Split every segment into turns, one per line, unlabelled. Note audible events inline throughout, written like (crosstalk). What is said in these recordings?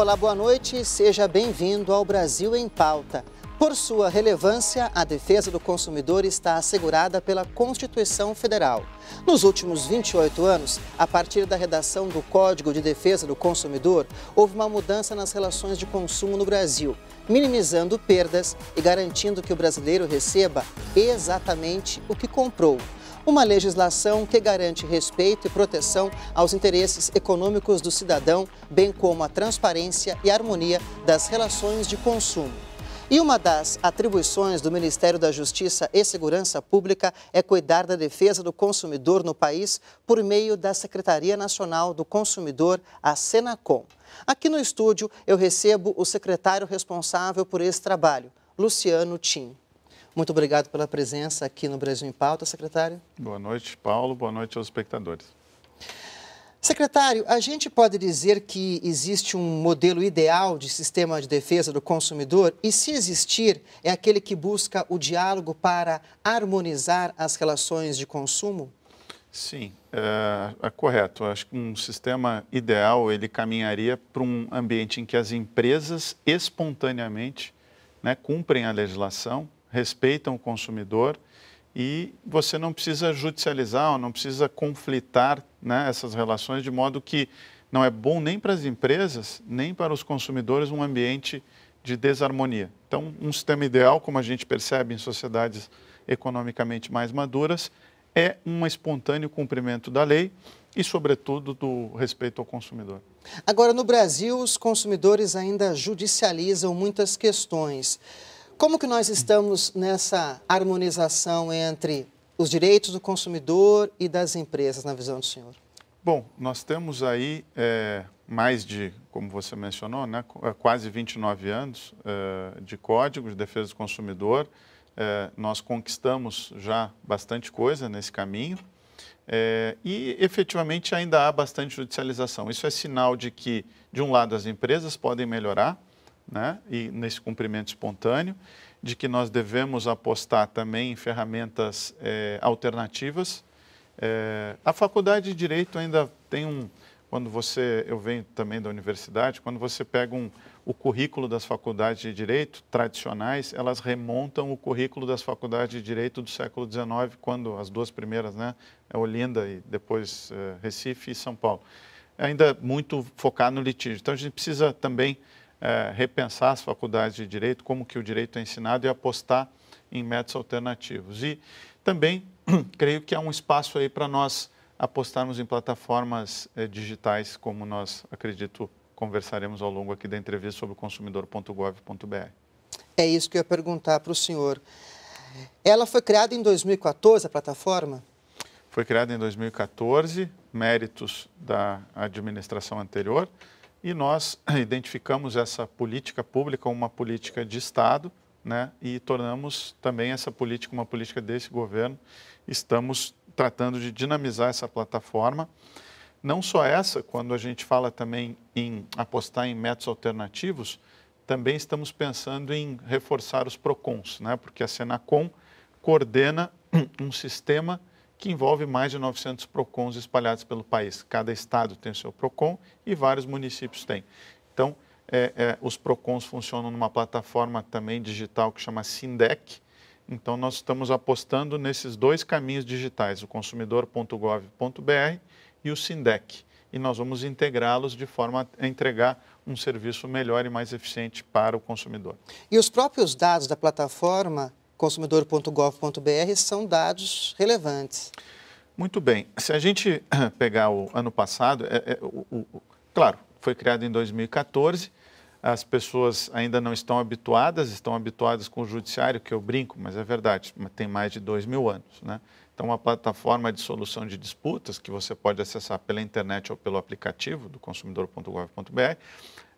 Olá, boa noite. Seja bem-vindo ao Brasil em Pauta. Por sua relevância, a defesa do consumidor está assegurada pela Constituição Federal. Nos últimos 28 anos, a partir da redação do Código de Defesa do Consumidor, houve uma mudança nas relações de consumo no Brasil, minimizando perdas e garantindo que o brasileiro receba exatamente o que comprou uma legislação que garante respeito e proteção aos interesses econômicos do cidadão, bem como a transparência e harmonia das relações de consumo. E uma das atribuições do Ministério da Justiça e Segurança Pública é cuidar da defesa do consumidor no país por meio da Secretaria Nacional do Consumidor, a Senacom. Aqui no estúdio eu recebo o secretário responsável por esse trabalho, Luciano Tim. Muito obrigado pela presença aqui no Brasil em Pauta, secretário.
Boa noite, Paulo. Boa noite aos espectadores.
Secretário, a gente pode dizer que existe um modelo ideal de sistema de defesa do consumidor? E se existir, é aquele que busca o diálogo para harmonizar as relações de consumo?
Sim, é, é correto. Acho que um sistema ideal ele caminharia para um ambiente em que as empresas espontaneamente né, cumprem a legislação respeitam o consumidor e você não precisa judicializar, não precisa conflitar né, essas relações de modo que não é bom nem para as empresas, nem para os consumidores um ambiente de desarmonia. Então, um sistema ideal, como a gente percebe em sociedades economicamente mais maduras, é um espontâneo cumprimento da lei e, sobretudo, do respeito ao consumidor.
Agora, no Brasil, os consumidores ainda judicializam muitas questões. Como que nós estamos nessa harmonização entre os direitos do consumidor e das empresas, na visão do senhor? Bom,
nós temos aí é, mais de, como você mencionou, né, é, quase 29 anos é, de código de defesa do consumidor. É, nós conquistamos já bastante coisa nesse caminho é, e, efetivamente, ainda há bastante judicialização. Isso é sinal de que, de um lado, as empresas podem melhorar, né? e nesse cumprimento espontâneo, de que nós devemos apostar também em ferramentas é, alternativas. É, a faculdade de Direito ainda tem um, quando você, eu venho também da universidade, quando você pega um, o currículo das faculdades de Direito tradicionais, elas remontam o currículo das faculdades de Direito do século XIX, quando as duas primeiras, né, é Olinda e depois é, Recife e São Paulo. Ainda muito focado no litígio. Então, a gente precisa também é, repensar as faculdades de direito, como que o direito é ensinado e apostar em métodos alternativos. E também (clears throat) creio que há um espaço aí para nós apostarmos em plataformas é, digitais, como nós, acredito, conversaremos ao longo aqui da entrevista sobre o consumidor.gov.br.
É isso que eu ia perguntar para o senhor. Ela foi criada em 2014, a plataforma?
Foi criada em 2014, méritos da administração anterior, e nós (clears throat) identificamos essa política pública como uma política de Estado, né? E tornamos também essa política uma política desse governo. Estamos tratando de dinamizar essa plataforma. Não só essa, quando a gente fala também em apostar em métodos alternativos, também estamos pensando em reforçar os PROCONs, né? porque a Senacom coordena (clears throat) um sistema que envolve mais de 900 PROCONs espalhados pelo país. Cada estado tem o seu PROCON e vários municípios têm. Então, é, é, os PROCONs funcionam numa plataforma também digital que chama SINDEC. Então, nós estamos apostando nesses dois caminhos digitais, o consumidor.gov.br e o SINDEC. E nós vamos integrá-los de forma a entregar um serviço melhor e mais eficiente para o consumidor.
E os próprios dados da plataforma consumidor.gov.br são dados relevantes.
Muito bem. Se a gente eh, pegar o ano passado, é, é, o, o, claro, foi criado em 2014, as pessoas ainda não estão habituadas, estão habituadas com o judiciário, que eu brinco, mas é verdade, tem mais de dois mil anos. Né? Então, uma plataforma de solução de disputas que você pode acessar pela internet ou pelo aplicativo do consumidor.gov.br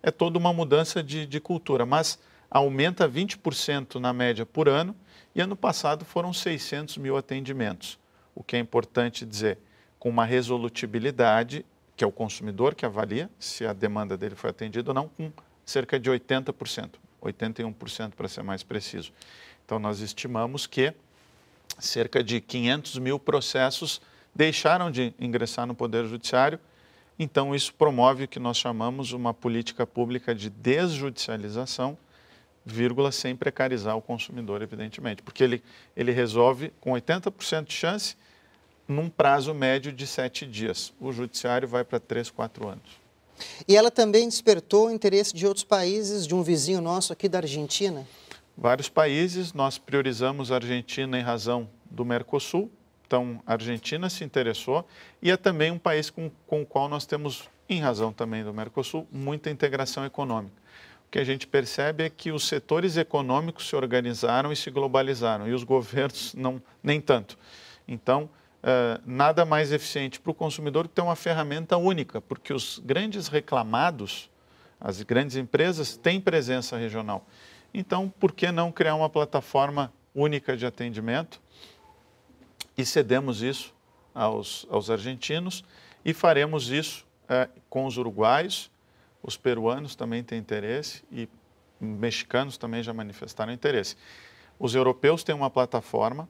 é toda uma mudança de, de cultura, mas aumenta 20% na média por ano e ano passado foram 600 mil atendimentos, o que é importante dizer, com uma resolutibilidade, que é o consumidor que avalia se a demanda dele foi atendida ou não, com cerca de 80%, 81% para ser mais preciso. Então, nós estimamos que cerca de 500 mil processos deixaram de ingressar no Poder Judiciário. Então, isso promove o que nós chamamos uma política pública de desjudicialização vírgula, sem precarizar o consumidor, evidentemente, porque ele, ele resolve com 80% de chance num prazo médio de sete dias. O judiciário vai para três, quatro anos.
E ela também despertou o interesse de outros países, de um vizinho nosso aqui da Argentina?
Vários países, nós priorizamos a Argentina em razão do Mercosul, então a Argentina se interessou e é também um país com, com o qual nós temos, em razão também do Mercosul, muita integração econômica que a gente percebe é que os setores econômicos se organizaram e se globalizaram e os governos (laughs) não nem tanto. Então, eh, nada mais eficiente para o consumidor que ter uma ferramenta única, porque os grandes reclamados, as grandes empresas, têm presença regional. Então, por que não criar uma plataforma única de atendimento? E cedemos isso aos, aos argentinos e faremos isso eh, com os uruguaios os peruanos também têm interesse e mexicanos também já manifestaram interesse. Os europeus têm uma plataforma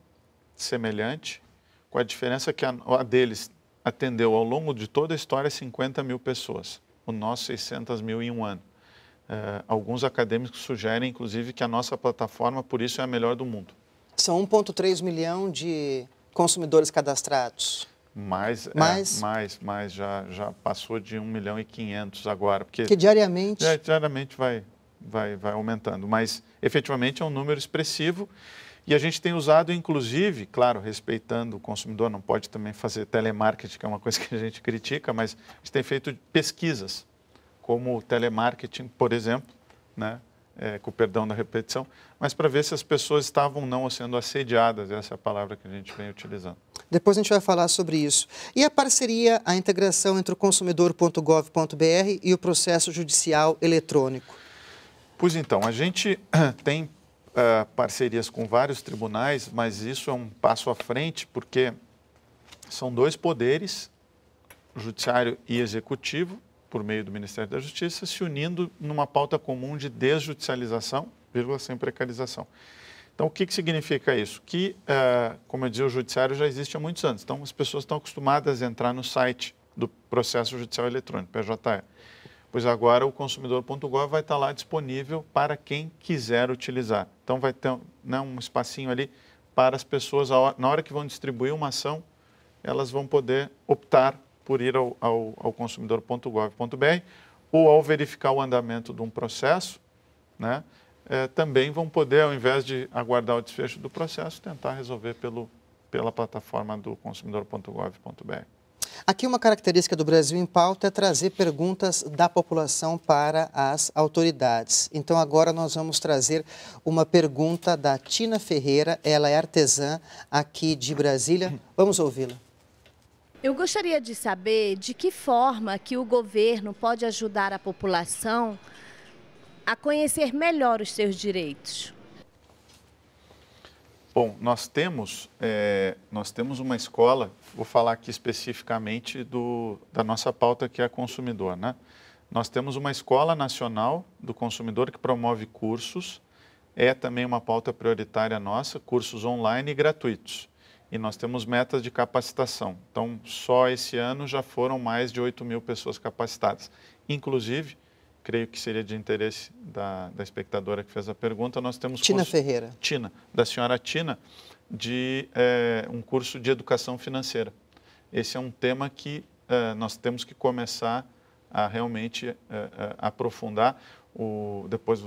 semelhante, com a diferença que a, a deles atendeu ao longo de toda a história 50 mil pessoas, o nosso 600 mil em um ano. É, alguns acadêmicos sugerem, inclusive, que a nossa plataforma, por isso, é a melhor do mundo.
São 1,3 milhão de consumidores cadastrados
mais, é, mais, mais já, já passou de 1 milhão e 500 agora. Porque
diariamente...
É, diariamente vai, vai, vai aumentando, mas efetivamente é um número expressivo e a gente tem usado, inclusive, claro, respeitando o consumidor, não pode também fazer telemarketing, que é uma coisa que a gente critica, mas a gente tem feito pesquisas, como o telemarketing, por exemplo, né, é, com o perdão da repetição, mas para ver se as pessoas estavam não sendo assediadas, essa é a palavra que a gente vem utilizando.
Depois a gente vai falar sobre isso. E a parceria, a integração entre o consumidor.gov.br e o processo
judicial eletrônico? Pois então, a gente (clears throat) tem uh, parcerias com vários tribunais, mas isso é um passo à frente, porque são dois poderes, judiciário e executivo, por meio do Ministério da Justiça, se unindo numa pauta comum de desjudicialização, vírgula, sem precarização. Então, o que, que significa isso? Que, uh, como eu dizia, o judiciário já existe há muitos anos. Então, as pessoas estão acostumadas a entrar no site do processo judicial eletrônico, PJE. Pois agora o consumidor.gov vai estar lá disponível para quem quiser utilizar. Então, vai ter né, um espacinho ali para as pessoas, na hora que vão distribuir uma ação, elas vão poder optar por ir ao, ao, ao consumidor.gov.br ou ao verificar o andamento de um processo, né, é, também vão poder, ao invés de aguardar o desfecho do processo, tentar resolver pelo, pela plataforma do consumidor.gov.br.
Aqui uma característica do Brasil em pauta é trazer perguntas da população para as autoridades. Então agora nós vamos trazer uma pergunta da Tina Ferreira, ela é artesã aqui de Brasília. Vamos ouvi-la. Eu gostaria de saber de que forma que o governo pode ajudar a população a conhecer melhor os seus direitos.
Bom, nós temos, é, nós temos uma escola, vou falar aqui especificamente do, da nossa pauta que é consumidor, né? Nós temos uma escola nacional do consumidor que promove cursos, é também uma pauta prioritária nossa, cursos online e gratuitos e nós temos metas de capacitação. Então, só esse ano já foram mais de 8 mil pessoas capacitadas. Inclusive, creio que seria de interesse da, da espectadora que fez a pergunta, nós temos... Tina Ferreira. Tina, da senhora Tina, de é, um curso de educação financeira. Esse é um tema que é, nós temos que começar a realmente é, aprofundar. O, depois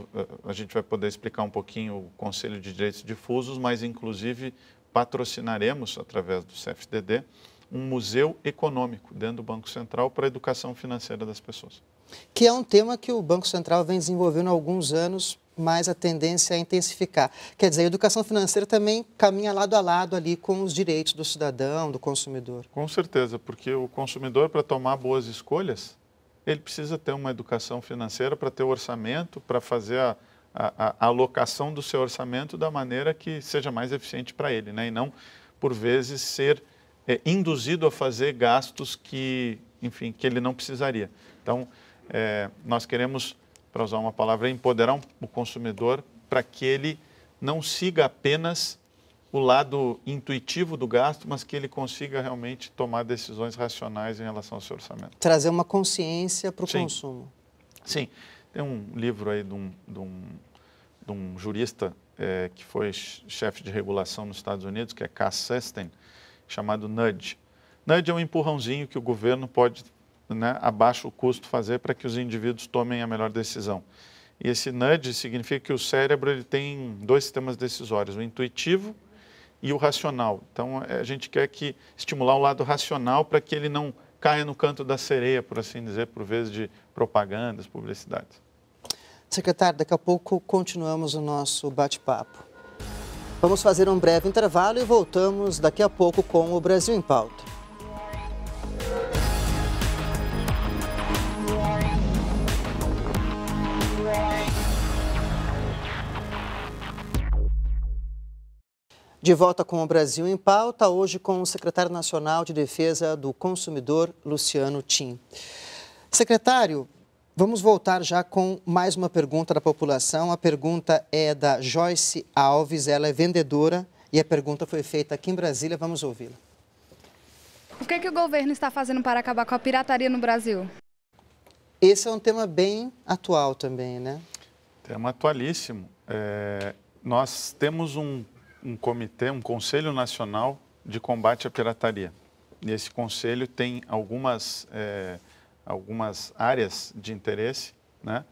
a gente vai poder explicar um pouquinho o Conselho de Direitos Difusos, mas inclusive patrocinaremos, através do CFDD, um museu econômico dentro do Banco Central para a educação financeira das pessoas.
Que é um tema que o Banco Central vem desenvolvendo há alguns anos, mas a tendência é intensificar. Quer dizer, a educação financeira também caminha lado a lado ali com os direitos do cidadão, do consumidor.
Com certeza, porque o consumidor, para tomar boas escolhas, ele precisa ter uma educação financeira para ter o orçamento, para fazer a a, a alocação do seu orçamento da maneira que seja mais eficiente para ele, né? e não, por vezes, ser é, induzido a fazer gastos que, enfim, que ele não precisaria. Então, é, nós queremos, para usar uma palavra, empoderar um, o consumidor para que ele não siga apenas o lado intuitivo do gasto, mas que ele consiga realmente tomar decisões racionais em relação ao seu orçamento.
Trazer uma consciência para o consumo.
Sim. Tem um livro aí de um, de um, de um jurista é, que foi chefe de regulação nos Estados Unidos, que é Cass Sesten, chamado Nudge. Nudge é um empurrãozinho que o governo pode, né, abaixo o custo, fazer para que os indivíduos tomem a melhor decisão. E esse nudge significa que o cérebro ele tem dois sistemas decisórios, o intuitivo e o racional. Então a gente quer que estimular o lado racional para que ele não caia no canto da sereia, por assim dizer, por vez de propagandas, publicidades.
Secretário, daqui a pouco continuamos o nosso bate-papo. Vamos fazer um breve intervalo e voltamos daqui a pouco com o Brasil em Pauta. De volta com o Brasil em pauta, hoje com o secretário nacional de Defesa do Consumidor, Luciano Tim. Secretário, Vamos voltar já com mais uma pergunta da população. A pergunta é da Joyce Alves, ela é vendedora e a pergunta foi feita aqui em Brasília. Vamos ouvi-la. O que, é que o governo está fazendo para acabar com a pirataria no Brasil?
Esse é um tema bem atual também, né? Tema atualíssimo. É, nós temos um, um comitê, um Conselho Nacional de Combate à Pirataria. E esse conselho tem algumas. É, algumas áreas de interesse, né?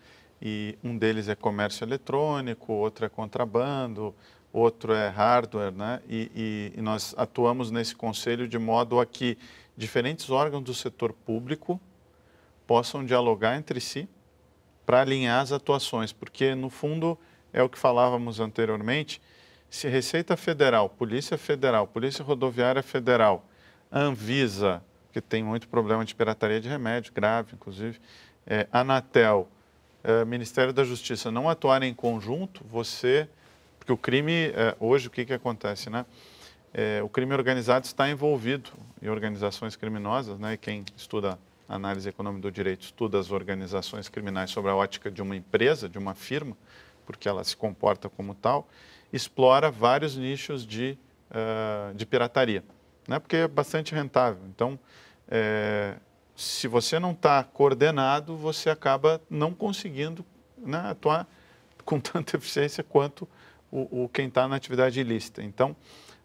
E um deles é comércio eletrônico, outro é contrabando, outro é hardware, né? E, e, e nós atuamos nesse conselho de modo a que diferentes órgãos do setor público possam dialogar entre si para alinhar as atuações, porque no fundo é o que falávamos anteriormente, se Receita Federal, Polícia Federal, Polícia Rodoviária Federal, Anvisa, porque tem muito problema de pirataria de remédio, grave, inclusive. É, Anatel, é, Ministério da Justiça não atuarem em conjunto, você. Porque o crime, é, hoje, o que, que acontece, né? É, o crime organizado está envolvido em organizações criminosas, né? Quem estuda análise econômica do direito estuda as organizações criminais sobre a ótica de uma empresa, de uma firma, porque ela se comporta como tal, explora vários nichos de, uh, de pirataria né? porque é bastante rentável. Então, é, se você não está coordenado, você acaba não conseguindo né, atuar (laughs) com tanta eficiência quanto o, o quem está na atividade ilícita. Então,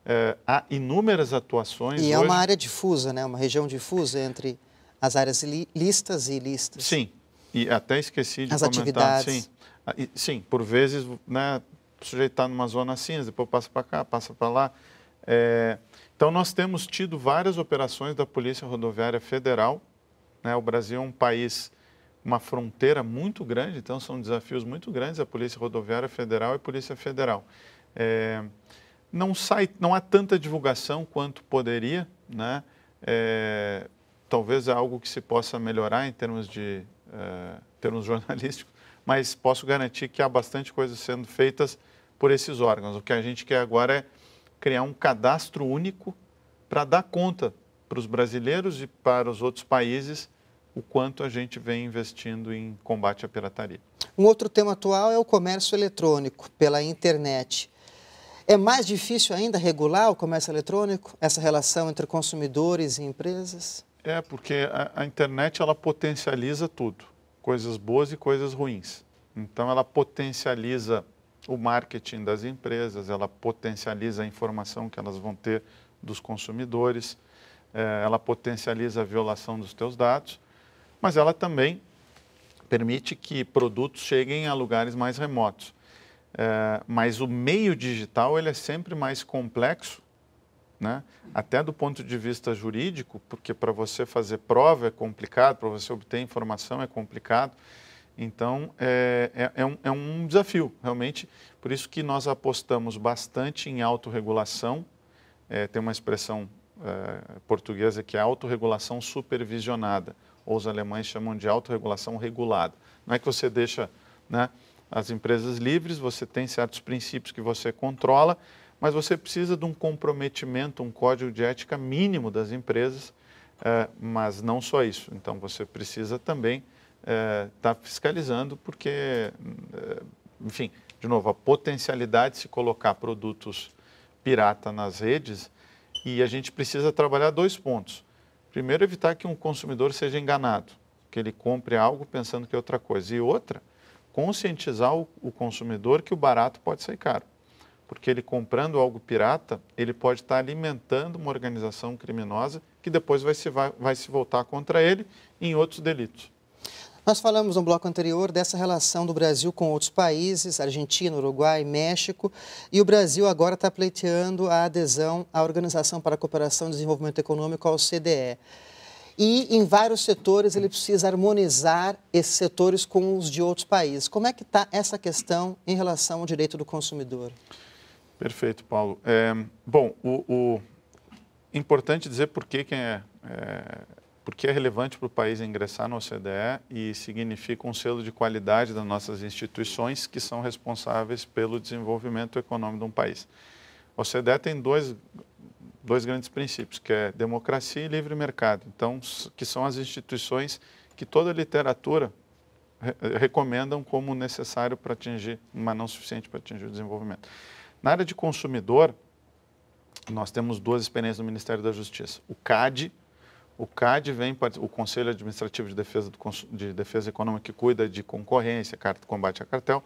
é, há inúmeras atuações. E hoje... é uma área
difusa, né? uma região difusa entre as áreas listas e ilícitas. Sim,
e até esqueci de as comentar. Atividades. Sim. Ah, sim, por vezes né, o sujeito está numa zona cinza, depois passa para cá, passa para lá. É, então, nós temos tido várias operações da Polícia Rodoviária Federal. Né? O Brasil é um país, uma fronteira muito grande, então são desafios muito grandes a Polícia Rodoviária Federal e Polícia Federal. É, não, sai, não há tanta divulgação quanto poderia, né? É, talvez é algo que se possa melhorar em termos de é, termos (laughs) jornalísticos, mas posso garantir que há bastante coisas sendo feitas por esses órgãos. O que a gente quer agora é criar um cadastro único para dar conta para os brasileiros e para os outros países o quanto a gente vem investindo em combate à pirataria.
Um outro tema atual é o comércio eletrônico pela internet. É mais difícil ainda regular o comércio eletrônico, essa relação entre consumidores e
empresas? É, porque a, a internet ela potencializa tudo, coisas boas e coisas ruins. Então ela potencializa o marketing das empresas, ela potencializa a informação que elas vão ter dos consumidores, é, ela potencializa a violação dos teus dados, mas ela também permite que produtos cheguem a lugares mais remotos. É, mas o meio digital ele é sempre mais complexo, né? até do ponto de vista jurídico, porque para você fazer prova é complicado, para você obter informação é complicado. Então, é, é, é, um, é um desafio, realmente. Por isso que nós apostamos bastante em autorregulação. É, tem uma expressão é, portuguesa que é autorregulação supervisionada, ou os alemães chamam de autorregulação regulada. Não é que você deixa né, as empresas livres, você tem certos princípios que você controla, mas você precisa de um comprometimento, um código de ética mínimo das empresas, é, mas não só isso. Então, você precisa também está é, fiscalizando, porque, é, enfim, de novo, a potencialidade de se colocar produtos pirata nas redes e a gente precisa trabalhar dois pontos. Primeiro, evitar que um consumidor seja enganado, que ele compre algo pensando que é outra coisa. E outra, conscientizar o, o consumidor que o barato pode ser caro. Porque ele comprando algo pirata, ele pode estar alimentando uma organização criminosa que depois vai se, vai, vai se voltar contra ele em outros delitos.
Nós falamos no bloco anterior dessa relação do Brasil com outros países, Argentina, Uruguai, México, e o Brasil agora está pleiteando a adesão à Organização para a Cooperação e Desenvolvimento Econômico, ao CDE. E em vários setores ele precisa harmonizar esses setores com os de outros países. Como é que está essa questão em relação ao direito do consumidor?
Perfeito, Paulo. É, bom, o, o, importante dizer por que, que é, é porque é relevante para o país ingressar no OCDE e significa um selo de qualidade das nossas instituições que são responsáveis pelo desenvolvimento econômico de um país. O OCDE tem dois, dois grandes princípios, que é democracia e livre mercado, então, que são as instituições que toda a literatura recomendam como necessário para atingir, mas não suficiente para atingir o desenvolvimento. Na área de consumidor, nós temos duas experiências no Ministério da Justiça. O CAD, o CAD vem, o Conselho Administrativo de Defesa, do, de Defesa Econômica, que cuida de concorrência, combate a cartel,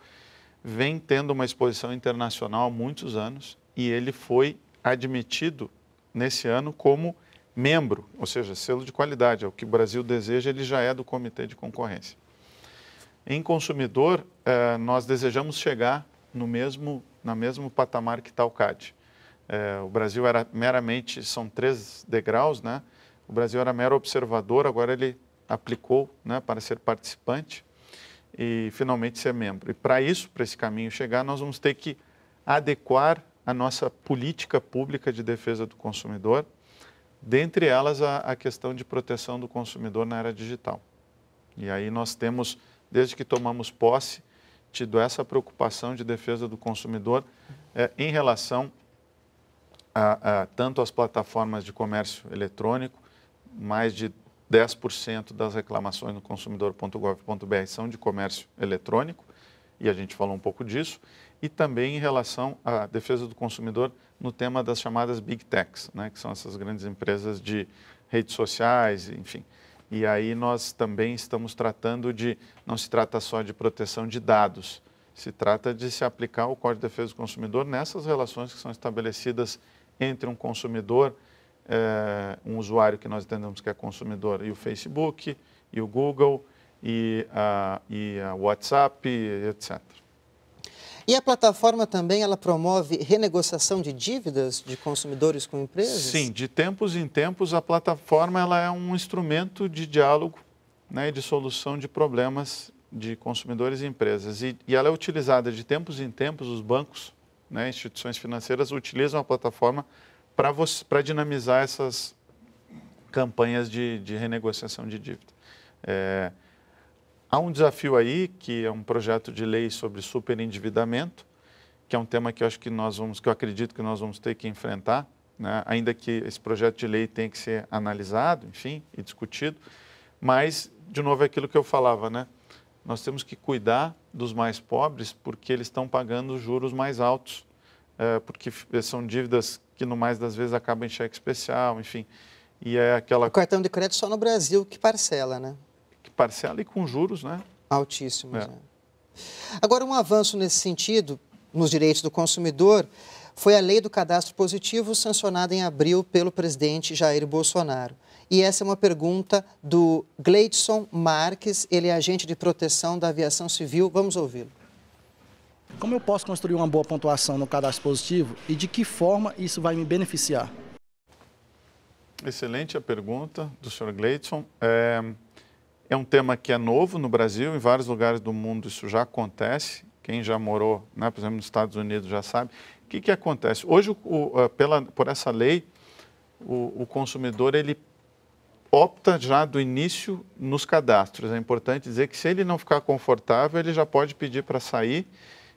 vem tendo uma exposição internacional há muitos anos e ele foi admitido nesse ano como membro, ou seja, selo de qualidade, é o que o Brasil deseja, ele já é do Comitê de Concorrência. Em consumidor, eh, nós desejamos chegar no mesmo, na mesmo patamar que está o CAD. Eh, o Brasil era meramente, são três degraus, né? O Brasil era mero observador, agora ele aplicou né, para ser participante e finalmente ser membro. E para isso, para esse caminho chegar, nós vamos ter que adequar a nossa política pública de defesa do consumidor, dentre elas a, a questão de proteção do consumidor na era digital. E aí nós temos, desde que tomamos posse, tido essa preocupação de defesa do consumidor eh, em relação a, a, tanto às plataformas de comércio eletrônico mais de 10% das reclamações no consumidor.gov.br são de comércio eletrônico, e a gente falou um pouco disso, e também em relação à defesa do consumidor no tema das chamadas big techs, né, que são essas grandes empresas de redes sociais, enfim. E aí nós também estamos tratando de, não se trata só de proteção de dados, se trata de se aplicar o Código de Defesa do Consumidor nessas relações que são estabelecidas entre um consumidor e é, um usuário que nós entendemos que é consumidor, e o Facebook, e o Google, e a, e a WhatsApp, etc.
E a plataforma também ela promove renegociação
de dívidas de consumidores com empresas? Sim, de tempos em tempos a plataforma ela é um instrumento de diálogo né, e de solução de problemas de consumidores e empresas. E, e ela é utilizada de tempos em tempos, os bancos, né, instituições financeiras utilizam a plataforma para dinamizar essas campanhas de, de renegociação de dívida. É, há um desafio aí, que é um projeto de lei sobre superendividamento, que é um tema que eu acho que nós vamos, que eu acredito que nós vamos ter que enfrentar, né? ainda que esse projeto de lei tenha que ser analisado, enfim, e discutido. Mas, de novo, é aquilo que eu falava, né? Nós temos que cuidar dos mais pobres porque eles estão pagando juros mais altos é, porque eh, são dívidas que, no mais das vezes, acabam em cheque especial, enfim. E é aquela... O cartão de crédito só no Brasil que parcela, né? Que parcela e com juros, né? Altíssimos,
é. né? Agora, um avanço nesse sentido, nos direitos do consumidor, foi a lei do cadastro positivo sancionada em abril pelo presidente Jair Bolsonaro. E essa é uma pergunta do Gleidson Marques, ele é agente de proteção da aviação civil. Vamos ouvi-lo. Como eu posso construir uma boa pontuação no cadastro positivo e de que forma isso vai me beneficiar?
Excelente a pergunta do Sr. Gleidson. É, é um tema que é novo no Brasil, em vários lugares do mundo isso já acontece. Quem já morou, né, por exemplo, nos Estados Unidos já sabe. O que, que acontece? Hoje, o, pela, por essa lei, o, o consumidor ele opta já do início nos cadastros. É importante dizer que se ele não ficar confortável, ele já pode pedir para sair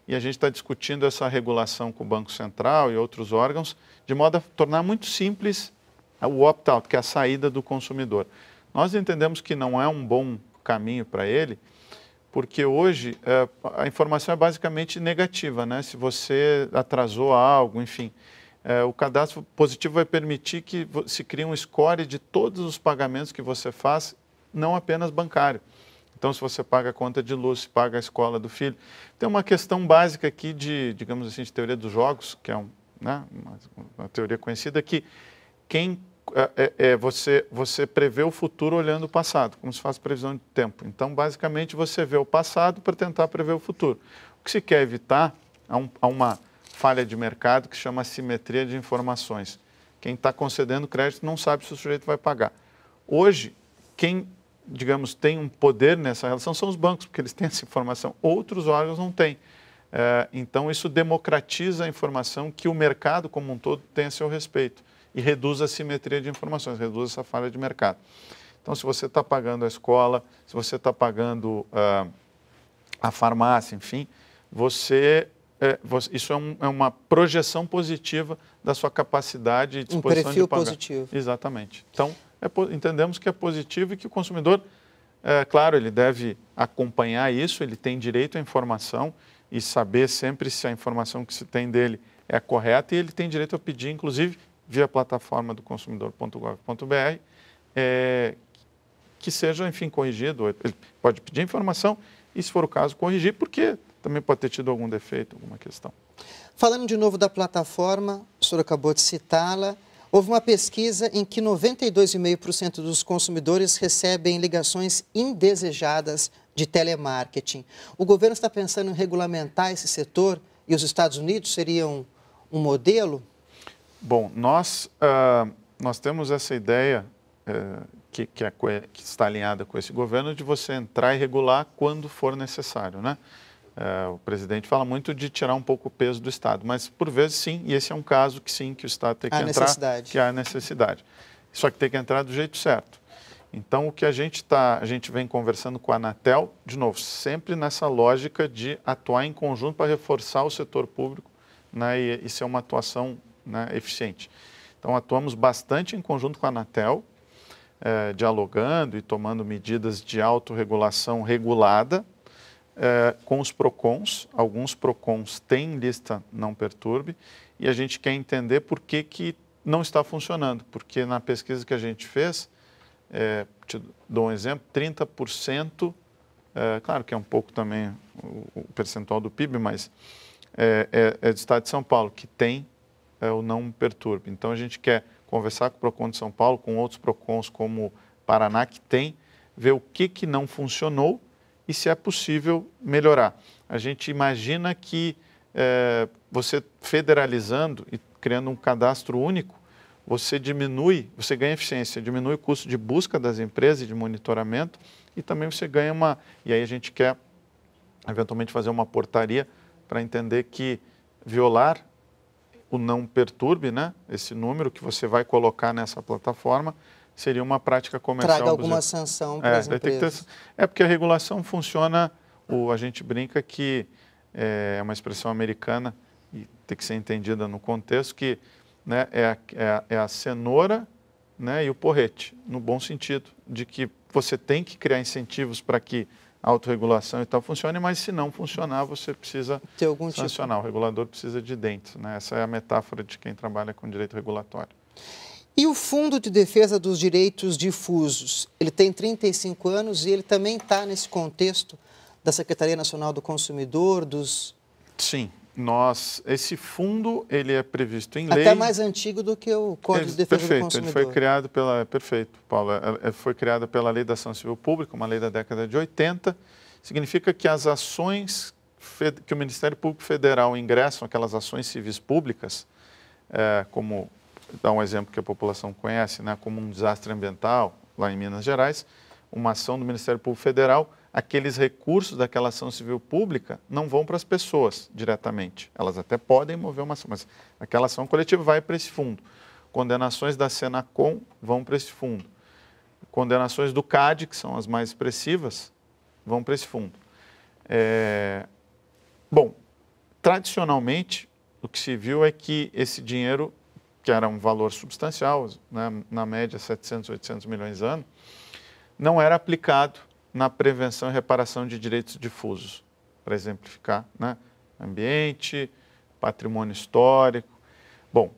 e a gente está discutindo essa regulação com o Banco Central e outros órgãos, de modo a tornar muito simples é, o opt-out, que é a saída do consumidor. Nós entendemos que não é um bom caminho para ele, porque hoje é, a informação é basicamente negativa, né? Se você atrasou algo, enfim, é, o cadastro positivo vai permitir que se crie um score de todos os pagamentos que você faz, não apenas bancário. Então, se você paga a conta de luz, se paga a escola do filho. Tem uma questão básica aqui de, digamos assim, de teoria dos jogos, que é um, né, uma, uma, teoria conhecida, que quem é, é, é você, você prevê o futuro olhando o passado, como se faz previsão de tempo. Então, basicamente, você vê o passado para tentar prever o futuro. O que se quer evitar há, um, uma falha de mercado que chama simetria de informações. Quem está concedendo crédito não sabe se o sujeito vai pagar. Hoje, quem digamos, tem um poder nessa relação são os bancos, porque eles têm essa informação. Outros órgãos não têm. É, então, isso democratiza a informação que o mercado como um todo tem a seu respeito e reduz a simetria de informações, reduz essa falha de mercado. Então, se você está pagando a escola, se você está pagando ah, a farmácia, enfim, você, é, você isso é, um, é, uma projeção positiva da sua capacidade e disposição um de pagar. positivo. Exatamente. Então, é, entendemos que é positivo e que o consumidor, é, claro, ele deve acompanhar isso, ele tem direito à informação e saber sempre se a informação que se tem dele é correta e ele tem direito a pedir, inclusive via plataforma do consumidor.gov.br, é, que seja, enfim, corrigido. Ele pode pedir informação e, se for o caso, corrigir, porque também pode ter tido algum defeito, alguma questão. Falando de novo da plataforma,
o senhor acabou de citá-la, Houve uma pesquisa em que 92,5% dos consumidores recebem ligações indesejadas de telemarketing. O governo está pensando em regulamentar esse setor e os Estados Unidos seriam um
modelo? Bom, nós, uh, nós temos essa ideia uh, que, que, é, que, está alinhada com esse governo de você entrar e regular quando for necessário, né? É, o presidente fala muito de tirar um pouco o peso do Estado, mas por vezes sim, e esse é um caso que sim, que o Estado tem que há entrar, necessidade. que há necessidade. Só que tem que entrar do jeito certo. Então, o que a gente tá, a gente vem conversando com a Anatel, de novo, sempre nessa lógica de atuar em conjunto para reforçar o setor público né, e, e ser uma atuação né, eficiente. Então, atuamos bastante em conjunto com a Anatel, é, dialogando e tomando medidas de autorregulação regulada, é, com os PROCONs. Alguns PROCONs têm lista não perturbe e a gente quer entender por que, que não está funcionando, porque na pesquisa que a gente fez, é, te dou um exemplo, 30%, é, eh, claro que é um pouco também o, o percentual do PIB, mas é, é, do Estado de São Paulo, que tem o não perturbe. Então a gente quer conversar com o PROCON de São Paulo, com outros PROCONs como Paraná, que tem, ver o que, que não funcionou e se é possível melhorar. A gente imagina que é, você federalizando e criando um cadastro único, você diminui, você ganha eficiência, diminui o custo de busca das empresas e de monitoramento e também você ganha uma. E aí a gente quer eventualmente fazer uma portaria para entender que violar o não perturbe, né, esse número que você vai colocar nessa plataforma, seria uma prática comercial. Traga alguma abusiva. sanção para é, as empresas. Ter, é porque a regulação funciona, o, a gente brinca que é, é uma expressão americana e tem que ser entendida no contexto que né, é, a, é, a, é a cenoura né, e o porrete, no bom sentido, de que você tem que criar incentivos para que a autorregulação e tal funcione, mas se não funcionar, você precisa Ter algum tipo. sancionar. Tipo. O regulador precisa de dentro. Né? Essa é a metáfora de quem trabalha com direito regulatório.
E o Fundo de Defesa dos Direitos Difusos, ele tem 35 anos e ele também está nesse contexto da Secretaria
Nacional do Consumidor, dos... Sim, nós, esse fundo, ele é previsto em lei... Até mais
antigo do que o Código de Defesa perfeito, do Consumidor. Perfeito, ele foi
criado pela... Perfeito, Paulo. É, é, foi criado pela Lei da Ação Civil Pública, uma lei da década de 80. Significa que as ações que o Ministério Público Federal ingressam, aquelas ações civis públicas, é, como dar um exemplo que a população conhece, né, como um desastre ambiental, lá em Minas Gerais, uma ação do Ministério Público Federal, aqueles recursos daquela ação civil pública não vão para as pessoas diretamente. Elas até podem mover uma ação, mas aquela ação coletiva vai para esse fundo. Condenações da Senacom vão para esse fundo. Condenações do CAD, que são as mais expressivas, vão para esse fundo. É... Bom, tradicionalmente, o que se viu é que esse dinheiro que era um valor substancial, né, na média 700, 800 milhões de ano, não era aplicado na prevenção e reparação de direitos difusos, para exemplificar, né, ambiente, patrimônio histórico. Bom,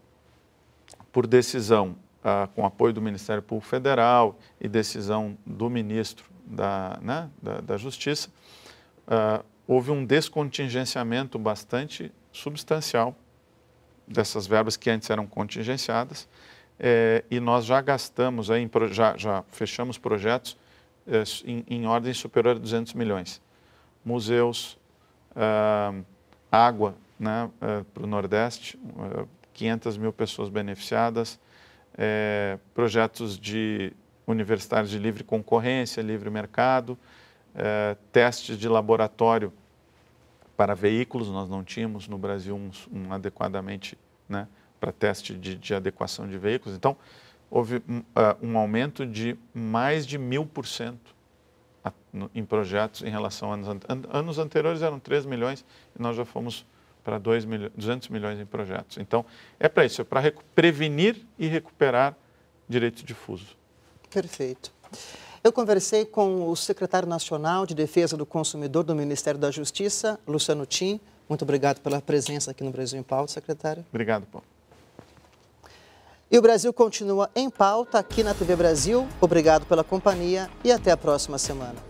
por decisão, ah, com apoio do Ministério Público Federal e decisão do ministro da, né, da, da Justiça, ah, houve um descontingenciamento bastante substancial dessas verbas que antes eram contingenciadas é, e nós já gastamos, aí, já, já fechamos projetos é, em, em, ordem superior a 200 milhões. Museus, ah, água né, ah, eh, para o Nordeste, 500 mil pessoas beneficiadas, é, projetos de universitários de livre concorrência, livre mercado, testes de laboratório para veículos, nós não tínhamos no Brasil um, um adequadamente né, para teste de, de, adequação de veículos. Então, houve um, uh, um aumento de mais de mil por cento em projetos em relação a anos, an, anos anteriores eram 3 milhões e nós já fomos para 2 milho, 200 milhões em projetos. Então, é para isso, é para prevenir e recuperar direito difuso.
Perfeito. Eu conversei com o secretário nacional de Defesa do Consumidor do Ministério da Justiça, Luciano Tim. Muito obrigado pela presença aqui no Brasil em Pauta, secretário. Obrigado, Paulo. E o Brasil continua em pauta aqui na TV Brasil. Obrigado pela companhia e até a próxima semana.